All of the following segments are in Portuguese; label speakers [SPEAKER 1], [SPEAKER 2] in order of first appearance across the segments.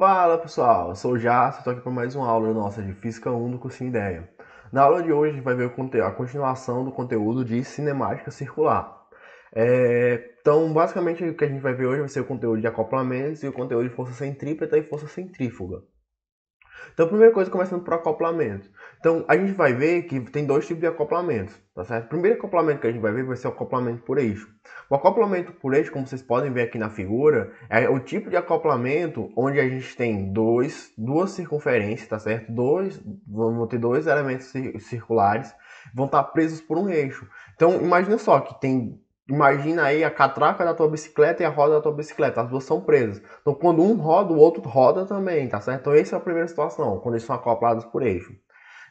[SPEAKER 1] Fala pessoal, eu sou o Jássio, estou aqui para mais uma aula nossa de Física 1 do cursinho Ideia. Na aula de hoje a gente vai ver a continuação do conteúdo de Cinemática Circular. É, então basicamente o que a gente vai ver hoje vai ser o conteúdo de acoplamentos e o conteúdo de força centrípeta e força centrífuga. Então, a primeira coisa, começando por acoplamento. Então, a gente vai ver que tem dois tipos de acoplamentos, tá certo? O primeiro acoplamento que a gente vai ver vai ser o acoplamento por eixo. O acoplamento por eixo, como vocês podem ver aqui na figura, é o tipo de acoplamento onde a gente tem dois, duas circunferências, tá certo? Dois, vão ter dois elementos circulares, vão estar presos por um eixo. Então, imagina só que tem Imagina aí a catraca da tua bicicleta e a roda da tua bicicleta, as duas são presas. Então, quando um roda, o outro roda também, tá certo? Então, essa é a primeira situação, quando eles são acoplados por eixo.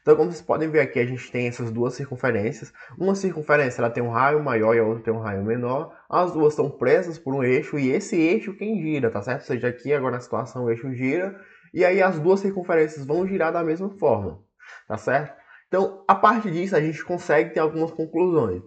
[SPEAKER 1] Então, como vocês podem ver aqui, a gente tem essas duas circunferências. Uma circunferência ela tem um raio maior e a outra tem um raio menor. As duas estão presas por um eixo e esse eixo quem gira, tá certo? Ou seja, aqui agora na situação o eixo gira e aí as duas circunferências vão girar da mesma forma, tá certo? Então, a partir disso, a gente consegue ter algumas conclusões.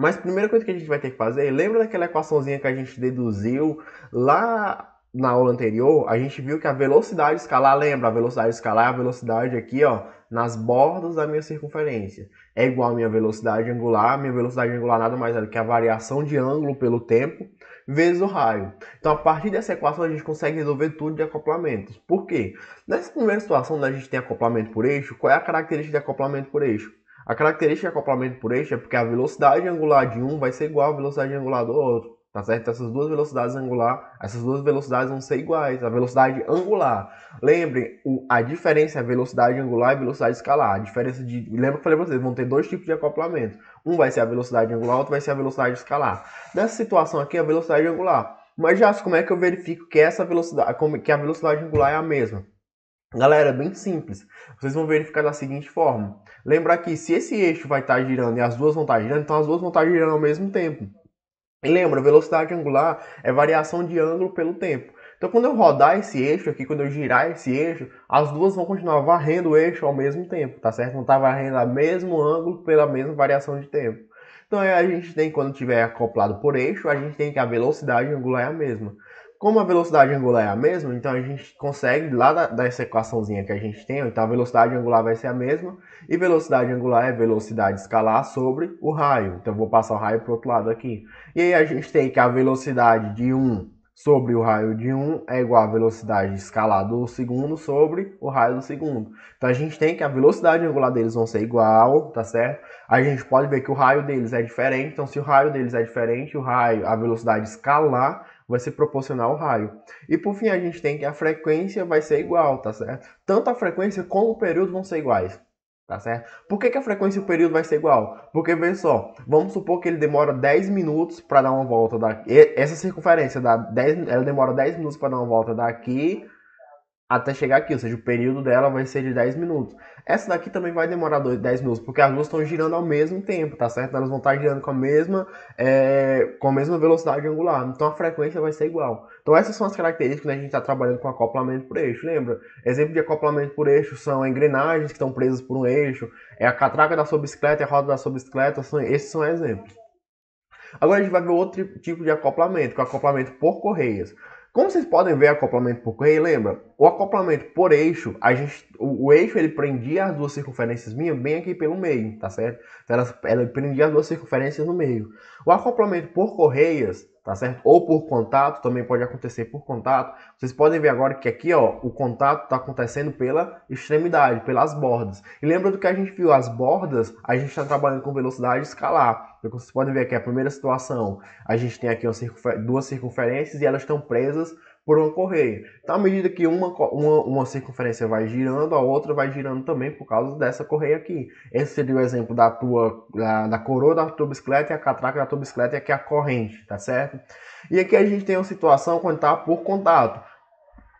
[SPEAKER 1] Mas a primeira coisa que a gente vai ter que fazer, lembra daquela equaçãozinha que a gente deduziu lá na aula anterior? A gente viu que a velocidade escalar, lembra, a velocidade escalar é a velocidade aqui, ó, nas bordas da minha circunferência. É igual à minha velocidade angular, minha velocidade angular nada mais é do que a variação de ângulo pelo tempo vezes o raio. Então, a partir dessa equação, a gente consegue resolver tudo de acoplamentos. Por quê? Nessa primeira situação, onde né, a gente tem acoplamento por eixo, qual é a característica de acoplamento por eixo? A característica de acoplamento por eixo é porque a velocidade angular de um vai ser igual à velocidade angular do outro, tá certo? Então, essas duas velocidades angular, essas duas velocidades vão ser iguais, a velocidade angular. Lembrem, o, a diferença é velocidade angular e velocidade escalar. A diferença de, lembra que eu falei para vocês, vão ter dois tipos de acoplamento. Um vai ser a velocidade angular, outro vai ser a velocidade escalar. Nessa situação aqui, a velocidade angular. Mas já como é que eu verifico que essa velocidade, como, que a velocidade angular é a mesma? Galera, é bem simples. Vocês vão verificar da seguinte forma. Lembrar que se esse eixo vai estar tá girando e as duas vão estar tá girando, então as duas vão estar tá girando ao mesmo tempo. E lembra, velocidade angular é variação de ângulo pelo tempo. Então quando eu rodar esse eixo aqui, quando eu girar esse eixo, as duas vão continuar varrendo o eixo ao mesmo tempo, tá certo? Vão estar varrendo ao mesmo ângulo pela mesma variação de tempo. Então a gente tem, quando tiver acoplado por eixo, a gente tem que a velocidade angular é a mesma. Como a velocidade angular é a mesma, então a gente consegue, lá da, dessa equaçãozinha que a gente tem, então a velocidade angular vai ser a mesma, e velocidade angular é velocidade escalar sobre o raio. Então eu vou passar o raio para o outro lado aqui. E aí a gente tem que a velocidade de 1 sobre o raio de 1 é igual à velocidade escalar do segundo sobre o raio do segundo. Então a gente tem que a velocidade angular deles vão ser igual, tá certo? A gente pode ver que o raio deles é diferente, então se o raio deles é diferente, o raio, a velocidade escalar vai ser proporcional ao raio. E por fim, a gente tem que a frequência vai ser igual, tá certo? Tanto a frequência como o período vão ser iguais, tá certo? Por que, que a frequência e o período vai ser igual? Porque, veja só, vamos supor que ele demora 10 minutos para dar uma volta daqui. Essa circunferência, dá 10, ela demora 10 minutos para dar uma volta daqui até chegar aqui, ou seja, o período dela vai ser de 10 minutos. Essa daqui também vai demorar 10 minutos, porque as duas estão girando ao mesmo tempo, tá certo? Elas vão estar girando com a mesma, é, com a mesma velocidade angular, então a frequência vai ser igual. Então essas são as características que né, a gente está trabalhando com acoplamento por eixo, lembra? Exemplo de acoplamento por eixo são engrenagens que estão presas por um eixo, é a catraca da sua bicicleta, é a roda da sua bicicleta, são, esses são exemplos. Agora a gente vai ver outro tipo de acoplamento, que é o acoplamento por correias. Como vocês podem ver, acoplamento por correia, lembra? O acoplamento por eixo, a gente, o, o eixo ele prendia as duas circunferências minhas bem aqui pelo meio, tá certo? Então, ela, ela prendia as duas circunferências no meio. O acoplamento por correias, tá certo? Ou por contato, também pode acontecer por contato. Vocês podem ver agora que aqui, ó, o contato está acontecendo pela extremidade, pelas bordas. E lembra do que a gente viu, as bordas, a gente está trabalhando com velocidade escalar. Então, vocês podem ver aqui a primeira situação, a gente tem aqui uma circunfer duas circunferências e elas estão presas por uma correia. Então, à medida que uma, uma, uma, circunferência vai girando, a outra vai girando também por causa dessa correia aqui. Esse seria o exemplo da tua da, da coroa da tua bicicleta e a catraca da tua bicicleta e aqui a corrente, tá certo? E aqui a gente tem uma situação quando está por contato.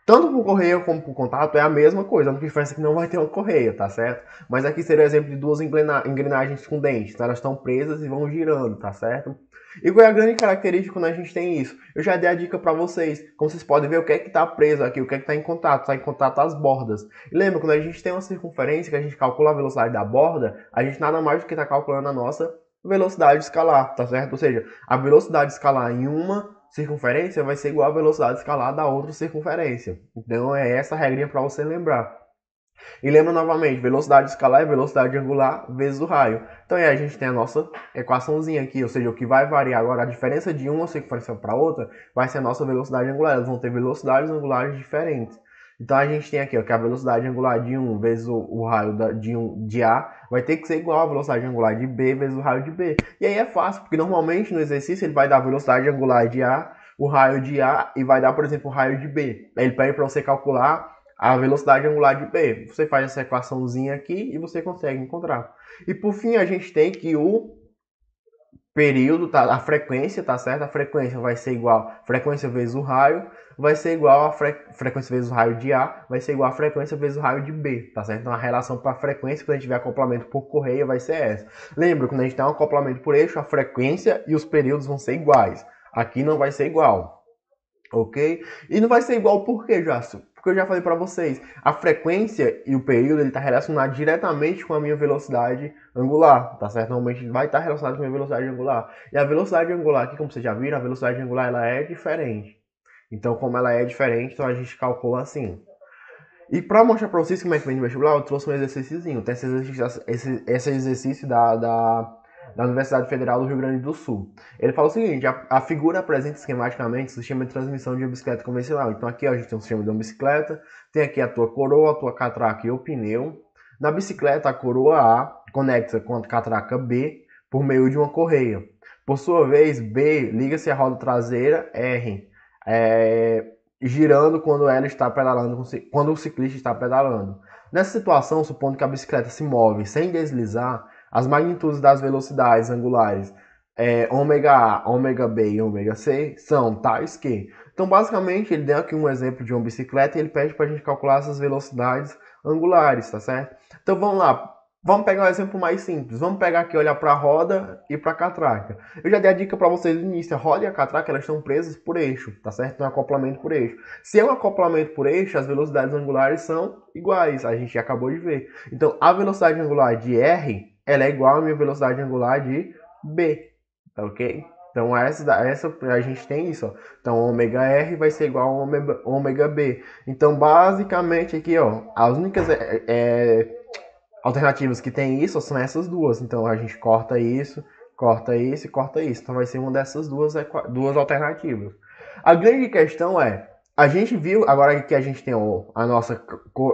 [SPEAKER 1] Tanto por correia como por contato é a mesma coisa, a única diferença é que não vai ter uma correia, tá certo? Mas aqui seria o exemplo de duas engrenagens com dentes, então elas estão presas e vão girando, tá certo? E qual é a grande característica quando né, a gente tem isso? Eu já dei a dica para vocês, como vocês podem ver o que é que está preso aqui, o que é que está em contato, está em contato as bordas. E lembra, quando a gente tem uma circunferência que a gente calcula a velocidade da borda, a gente nada mais do que está calculando a nossa velocidade escalar, tá certo? Ou seja, a velocidade escalar em uma circunferência vai ser igual à velocidade escalar da outra circunferência. Então é essa regrinha para você lembrar. E lembra novamente, velocidade escalar é velocidade angular vezes o raio. Então aí a gente tem a nossa equaçãozinha aqui, ou seja, o que vai variar agora, a diferença de uma sequência para outra, vai ser a nossa velocidade angular. Elas vão ter velocidades angulares diferentes. Então a gente tem aqui ó, que a velocidade angular de 1 vezes o, o raio da, de, um de A vai ter que ser igual à velocidade angular de B vezes o raio de B. E aí é fácil, porque normalmente no exercício ele vai dar a velocidade angular de A, o raio de A e vai dar, por exemplo, o raio de B. Ele pede para você calcular a velocidade angular é de B. Você faz essa equaçãozinha aqui e você consegue encontrar. E por fim, a gente tem que o período, tá, a frequência, tá certo? A frequência vai ser igual frequência vezes o raio, vai ser igual a fre, frequência vezes o raio de A, vai ser igual a frequência vezes o raio de B, tá certo? Então a relação para a frequência, quando a gente tiver acoplamento por correia, vai ser essa. Lembra, quando a gente tem um acoplamento por eixo, a frequência e os períodos vão ser iguais. Aqui não vai ser igual, ok? E não vai ser igual por quê, Jasso? que eu já falei para vocês, a frequência e o período ele está relacionado diretamente com a minha velocidade angular, tá certo? Normalmente vai estar tá relacionado com a minha velocidade angular. E a velocidade angular aqui, como vocês já viram, a velocidade angular ela é diferente. Então, como ela é diferente, então a gente calcula assim. E para mostrar para vocês como é que vem de vestibular, eu trouxe um exercíciozinho. Tem esse exercício, esse, esse exercício da, da da Universidade Federal do Rio Grande do Sul. Ele fala o seguinte: a, a figura apresenta esquematicamente o sistema de transmissão de uma bicicleta convencional. Então aqui ó, a gente tem um sistema de uma bicicleta, tem aqui a tua coroa, a tua catraca e o pneu. Na bicicleta, a coroa A conecta com a catraca B por meio de uma correia. Por sua vez, B liga-se à roda traseira R, é, girando quando ela está pedalando, quando o ciclista está pedalando. Nessa situação, supondo que a bicicleta se move sem deslizar, as magnitudes das velocidades angulares é, ômega A, ômega B e ômega C são tais que. Então, basicamente, ele deu aqui um exemplo de uma bicicleta e ele pede para a gente calcular essas velocidades angulares, tá certo? Então, vamos lá. Vamos pegar um exemplo mais simples. Vamos pegar aqui, olhar para a roda e para a catraca. Eu já dei a dica para vocês no início. A roda e a catraca elas estão presas por eixo, tá certo? Não é acoplamento por eixo. Se é um acoplamento por eixo, as velocidades angulares são iguais. A gente já acabou de ver. Então, a velocidade angular de R ela é igual à minha velocidade angular de B, tá ok? Então essa, essa a gente tem isso, ó. Então ômega R vai ser igual a ômega, B. Então basicamente aqui, ó, as únicas é, é alternativas que tem isso são essas duas. Então a gente corta isso, corta isso e corta isso. Então vai ser uma dessas duas, é, duas alternativas. A grande questão é, a gente viu, agora que a gente tem ó, a, nossa,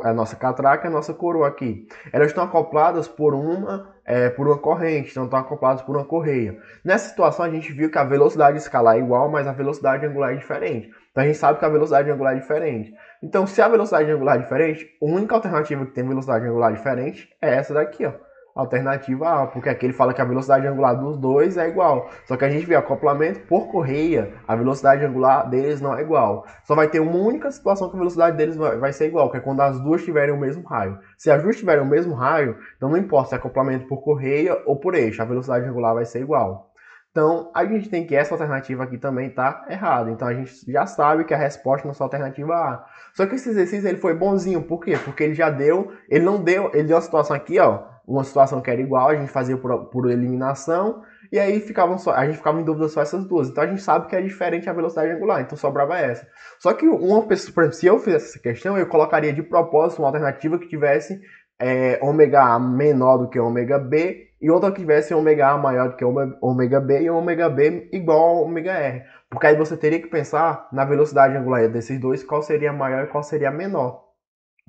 [SPEAKER 1] a nossa catraca e a nossa coroa aqui, elas estão acopladas por uma é, por uma corrente, então estão acoplados por uma correia. Nessa situação, a gente viu que a velocidade escalar é igual, mas a velocidade angular é diferente. Então a gente sabe que a velocidade angular é diferente. Então, se a velocidade angular é diferente, a única alternativa que tem velocidade angular diferente é essa daqui, ó alternativa A, porque aqui ele fala que a velocidade angular dos dois é igual. Só que a gente vê acoplamento por correia, a velocidade angular deles não é igual. Só vai ter uma única situação que a velocidade deles vai ser igual, que é quando as duas tiverem o mesmo raio. Se as duas tiverem o mesmo raio, então não importa se é acoplamento por correia ou por eixo, a velocidade angular vai ser igual. Então, a gente tem que essa alternativa aqui também está errada. Então, a gente já sabe que a resposta é nossa alternativa A. Só que esse exercício ele foi bonzinho, por quê? Porque ele já deu, ele não deu, ele deu a situação aqui, ó, uma situação que era igual, a gente fazia por, por eliminação, e aí ficavam só, a gente ficava em dúvida só essas duas. Então a gente sabe que é diferente a velocidade angular, então sobrava essa. Só que uma pessoa, por exemplo, se eu fizesse essa questão, eu colocaria de propósito uma alternativa que tivesse é, ômega A menor do que ômega B e outra que tivesse ômega A maior do que ômega B e ômega B igual a ômega R. Porque aí você teria que pensar na velocidade angular desses dois, qual seria maior e qual seria menor.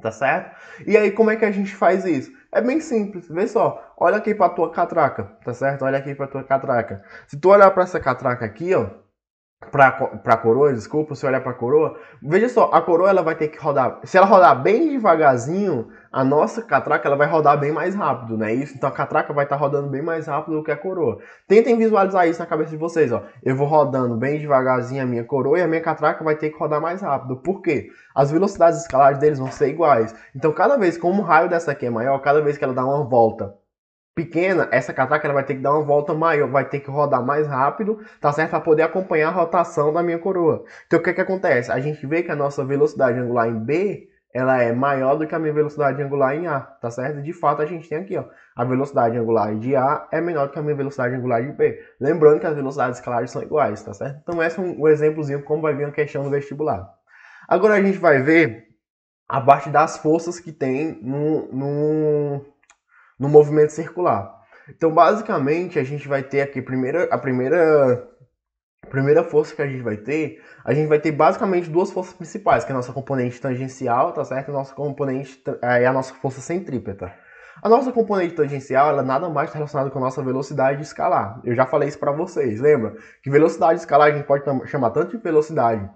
[SPEAKER 1] Tá certo? E aí, como é que a gente faz isso? É bem simples, vê só. Olha aqui pra tua catraca, tá certo? Olha aqui pra tua catraca. Se tu olhar pra essa catraca aqui, ó, para pra coroa, desculpa, se olhar pra coroa, veja só, a coroa ela vai ter que rodar. Se ela rodar bem devagarzinho, a nossa catraca ela vai rodar bem mais rápido, né? Isso, então a catraca vai estar tá rodando bem mais rápido do que a coroa. Tentem visualizar isso na cabeça de vocês, ó. Eu vou rodando bem devagarzinho a minha coroa e a minha catraca vai ter que rodar mais rápido. Por quê? As velocidades escalares deles vão ser iguais. Então, cada vez como o raio dessa aqui é maior, cada vez que ela dá uma volta pequena, essa catraca ela vai ter que dar uma volta maior, vai ter que rodar mais rápido, tá certo? Para poder acompanhar a rotação da minha coroa. Então o que, é que acontece? A gente vê que a nossa velocidade angular em B ela é maior do que a minha velocidade angular em A, tá certo? De fato, a gente tem aqui, ó, a velocidade angular de A é menor do que a minha velocidade angular de B. Lembrando que as velocidades escalares são iguais, tá certo? Então, esse é um exemplozinho como vai vir uma questão no vestibular. Agora a gente vai ver a parte das forças que tem no, no movimento circular. Então, basicamente, a gente vai ter aqui primeira, a primeira, a primeira força que a gente vai ter, a gente vai ter basicamente duas forças principais, que é a nossa componente tangencial, tá certo? E a nossa componente é a nossa força centrípeta. A nossa componente tangencial, ela nada mais está relacionada com a nossa velocidade escalar. Eu já falei isso para vocês, lembra? Que velocidade escalar a gente pode chamar tanto de velocidade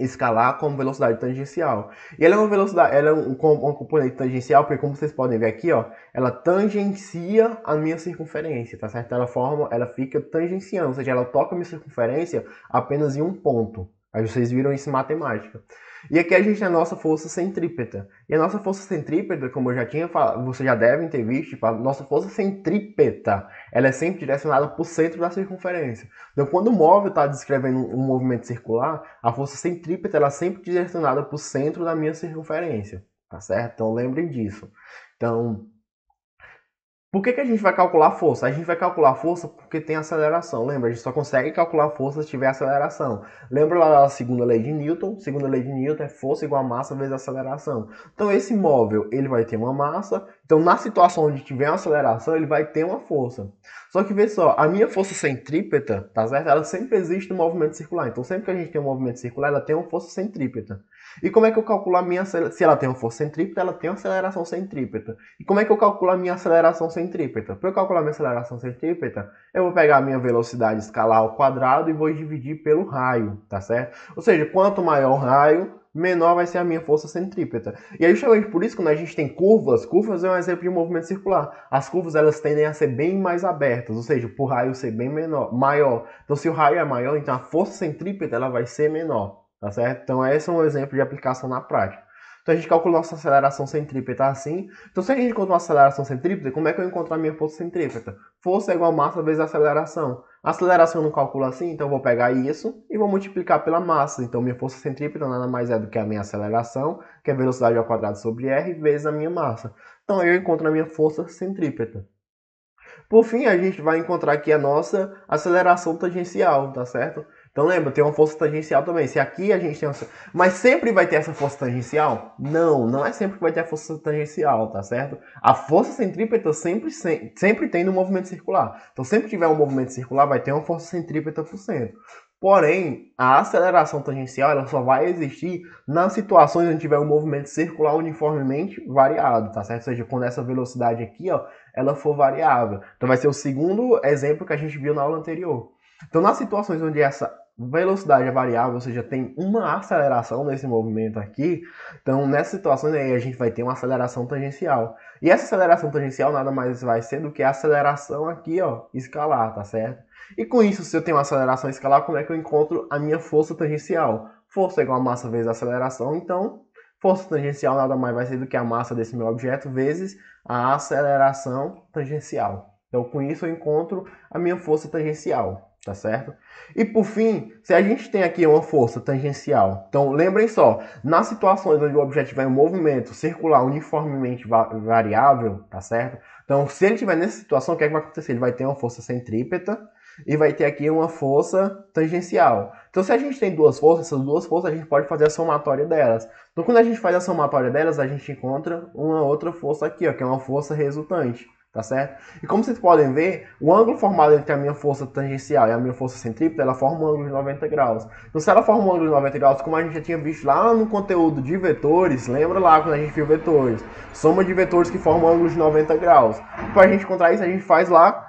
[SPEAKER 1] escalar como velocidade tangencial. E ela é uma velocidade, ela é um, um, componente tangencial, porque como vocês podem ver aqui, ó, ela tangencia a minha circunferência, tá certo? Ela forma, ela fica tangenciando, ou seja, ela toca a minha circunferência apenas em um ponto. Aí vocês viram isso em matemática. E aqui a gente tem é a nossa força centrípeta. E a nossa força centrípeta, como eu já tinha falado, vocês já devem ter visto, tipo, a nossa força centrípeta, ela é sempre direcionada para o centro da circunferência. Então, quando o móvel está descrevendo um movimento circular, a força centrípeta ela é sempre direcionada para o centro da minha circunferência, tá certo? Então, lembrem disso. Então, por que, que a gente vai calcular força? A gente vai calcular força porque tem aceleração, lembra? A gente só consegue calcular força se tiver aceleração. Lembra lá da segunda lei de Newton? Segunda lei de Newton é força igual a massa vezes a aceleração. Então esse móvel, ele vai ter uma massa. Então na situação onde tiver uma aceleração, ele vai ter uma força. Só que vê só, a minha força centrípeta, tá certo? Ela sempre existe no movimento circular. Então sempre que a gente tem um movimento circular, ela tem uma força centrípeta. E como é que eu a minha se ela tem uma força centrípeta, ela tem uma aceleração centrípeta. E como é que eu a minha aceleração centrípeta? Para eu calcular minha aceleração centrípeta, eu vou pegar a minha velocidade escalar ao quadrado e vou dividir pelo raio, tá certo? Ou seja, quanto maior o raio, menor vai ser a minha força centrípeta. E aí justamente por isso quando a gente tem curvas, curvas é um exemplo de movimento circular. As curvas elas tendem a ser bem mais abertas, ou seja, por raio ser bem menor, maior. Então se o raio é maior, então a força centrípeta ela vai ser menor. Tá certo? Então, esse é um exemplo de aplicação na prática. Então, a gente calcula nossa aceleração centrípeta assim. Então, se a gente encontrar uma aceleração centrípeta, como é que eu encontro a minha força centrípeta? Força é igual a massa vezes a aceleração. A aceleração eu não calculo assim, então eu vou pegar isso e vou multiplicar pela massa. Então, minha força centrípeta nada mais é do que a minha aceleração, que é velocidade ao quadrado sobre r, vezes a minha massa. Então, eu encontro a minha força centrípeta. Por fim, a gente vai encontrar aqui a nossa aceleração tangencial, tá certo? Então lembra, tem uma força tangencial também. Se aqui a gente tem uma... Mas sempre vai ter essa força tangencial? Não, não é sempre que vai ter a força tangencial, tá certo? A força centrípeta sempre, sempre tem no movimento circular. Então sempre que tiver um movimento circular, vai ter uma força centrípeta por centro. Porém, a aceleração tangencial ela só vai existir nas situações onde tiver um movimento circular uniformemente variado, tá certo? Ou seja, quando essa velocidade aqui, ó, ela for variável. Então vai ser o segundo exemplo que a gente viu na aula anterior. Então, nas situações onde essa velocidade é variável, ou seja, tem uma aceleração nesse movimento aqui, então nessa situação aí a gente vai ter uma aceleração tangencial. E essa aceleração tangencial nada mais vai ser do que a aceleração aqui, ó, escalar, tá certo? E com isso, se eu tenho uma aceleração escalar, como é que eu encontro a minha força tangencial? Força é igual a massa vezes a aceleração, então força tangencial nada mais vai ser do que a massa desse meu objeto vezes a aceleração tangencial. Então com isso eu encontro a minha força tangencial tá certo? E por fim, se a gente tem aqui uma força tangencial, então lembrem só, nas situações onde o objeto tiver é um movimento circular uniformemente variável, tá certo? Então, se ele tiver nessa situação, o que, é que vai acontecer? Ele vai ter uma força centrípeta e vai ter aqui uma força tangencial. Então, se a gente tem duas forças, essas duas forças a gente pode fazer a somatória delas. Então, quando a gente faz a somatória delas, a gente encontra uma outra força aqui, ó, que é uma força resultante tá certo? E como vocês podem ver, o ângulo formado entre a minha força tangencial e a minha força centrípeta, ela forma um ângulo de 90 graus. Então, se ela forma um ângulo de 90 graus, como a gente já tinha visto lá no conteúdo de vetores, lembra lá quando a gente viu vetores? Soma de vetores que formam um ângulo de 90 graus. Para a gente encontrar isso, a gente faz lá,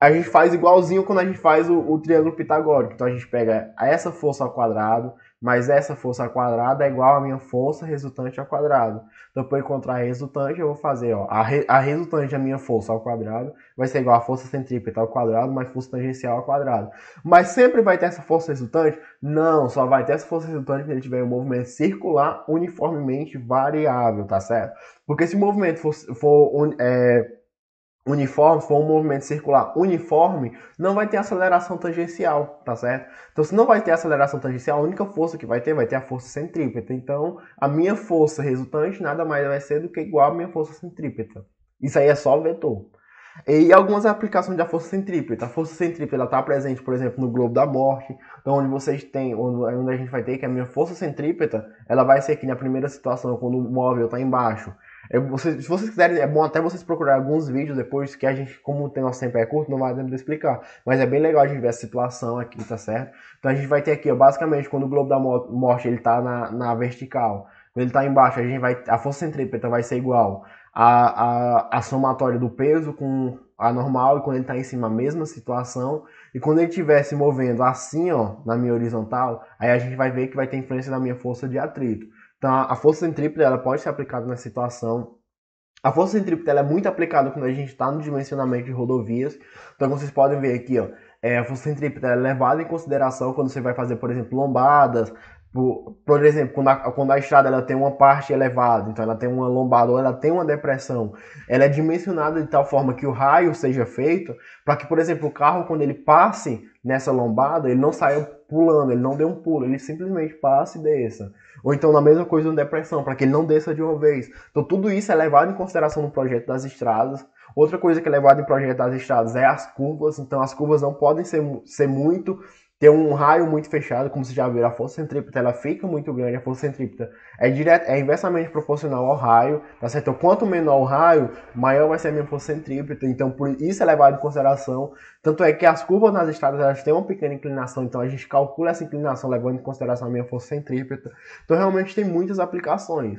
[SPEAKER 1] a gente faz igualzinho quando a gente faz o, o triângulo pitagórico. Então, a gente pega essa força ao quadrado mas essa força ao quadrado é igual à minha força resultante ao quadrado. Então, para encontrar a resultante, eu vou fazer ó, a, re, a resultante da minha força ao quadrado vai ser igual à força centrípeta ao quadrado mais força tangencial ao quadrado. Mas sempre vai ter essa força resultante? Não, só vai ter essa força resultante se ele tiver um movimento circular uniformemente variável, tá certo? Porque se o movimento for, for é, uniforme, se for um movimento circular uniforme, não vai ter aceleração tangencial, tá certo? Então, se não vai ter aceleração tangencial, a única força que vai ter vai ter a força centrípeta. Então, a minha força resultante nada mais vai ser do que igual à minha força centrípeta. Isso aí é só vetor. E algumas aplicações da força centrípeta. A força centrípeta está presente, por exemplo, no globo da morte, então onde vocês têm, onde, onde a gente vai ter que a minha força centrípeta, ela vai ser aqui na primeira situação, quando o móvel está embaixo, é, vocês, se vocês quiserem, é bom até vocês procurarem alguns vídeos depois, que a gente, como tem nosso tempo é curto, não vai dar tempo de explicar. Mas é bem legal a gente ver essa situação aqui, tá certo? Então a gente vai ter aqui, ó, basicamente, quando o globo da morte ele tá na, na vertical, quando ele tá embaixo, a gente vai. A força centrípeta vai ser igual a, a, a somatória do peso com a normal, e quando ele tá em cima, a mesma situação. E quando ele estiver se movendo assim, ó, na minha horizontal, aí a gente vai ver que vai ter influência da minha força de atrito tá a força centrípeta ela pode ser aplicada na situação. A força centrípeta ela é muito aplicada quando a gente está no dimensionamento de rodovias. Então, como vocês podem ver aqui, ó, é, a força centrípeta é levada em consideração quando você vai fazer, por exemplo, lombadas, Tipo, por, exemplo, quando a, quando a estrada ela tem uma parte elevada, então ela tem uma lombada ou ela tem uma depressão, ela é dimensionada de tal forma que o raio seja feito para que, por exemplo, o carro, quando ele passe nessa lombada, ele não saia pulando, ele não dê um pulo, ele simplesmente passe e desça. Ou então, na mesma coisa, uma depressão, para que ele não desça de uma vez. Então, tudo isso é levado em consideração no projeto das estradas. Outra coisa que é levada em projeto das estradas é as curvas, então as curvas não podem ser, ser muito tem um raio muito fechado, como vocês já viram, a força centrípeta ela fica muito grande, a força centrípeta é, direta é inversamente proporcional ao raio, tá certo? Então, quanto menor o raio, maior vai ser a minha força centrípeta, então por isso é levado em consideração. Tanto é que as curvas nas estradas elas têm uma pequena inclinação, então a gente calcula essa inclinação levando em consideração a minha força centrípeta. Então realmente tem muitas aplicações.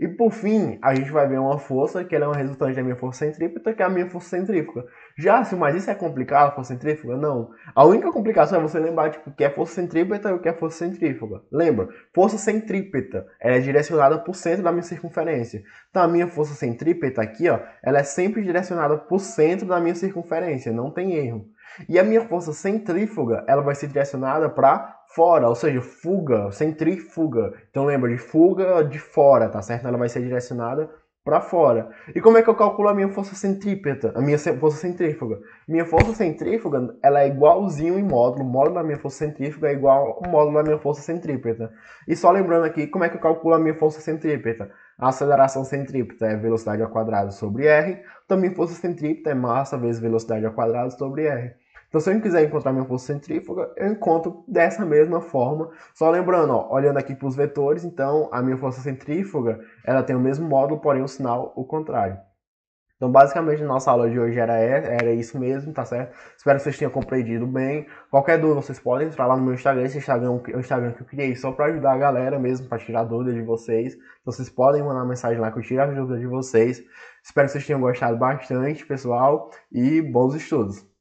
[SPEAKER 1] E por fim, a gente vai ver uma força que ela é um resultante da minha força centrípeta, que é a minha força centrífuga. Já se assim, mas isso é complicado, força centrífuga? Não. A única complicação é você lembrar tipo, que é força centrípeta e o que é força centrífuga. Lembra? Força centrípeta ela é direcionada para o centro da minha circunferência. Então a minha força centrípeta aqui, ó, ela é sempre direcionada para o centro da minha circunferência, não tem erro. E a minha força centrífuga, ela vai ser direcionada para fora, ou seja, fuga, centrífuga. Então lembra de fuga de fora, tá certo? Ela vai ser direcionada para fora. E como é que eu calculo a minha força centrípeta, a minha força centrífuga? Minha força centrífuga, ela é igualzinho em módulo, o módulo da minha força centrífuga é igual ao módulo da minha força centrípeta. E só lembrando aqui, como é que eu calculo a minha força centrípeta? A aceleração centrípeta é velocidade ao quadrado sobre r, também força centrípeta é massa vezes velocidade ao quadrado sobre r. Então, se eu quiser encontrar minha força centrífuga, eu encontro dessa mesma forma. Só lembrando, ó, olhando aqui para os vetores, então a minha força centrífuga ela tem o mesmo módulo, porém o sinal o contrário. Então, basicamente, a nossa aula de hoje era, é, era isso mesmo, tá certo? Espero que vocês tenham compreendido bem. Qualquer dúvida, vocês podem entrar lá no meu Instagram. Esse Instagram é o Instagram que eu criei só para ajudar a galera mesmo, para tirar dúvidas de vocês. Então, vocês podem mandar mensagem lá que eu tiro a dúvida de vocês. Espero que vocês tenham gostado bastante, pessoal. E bons estudos!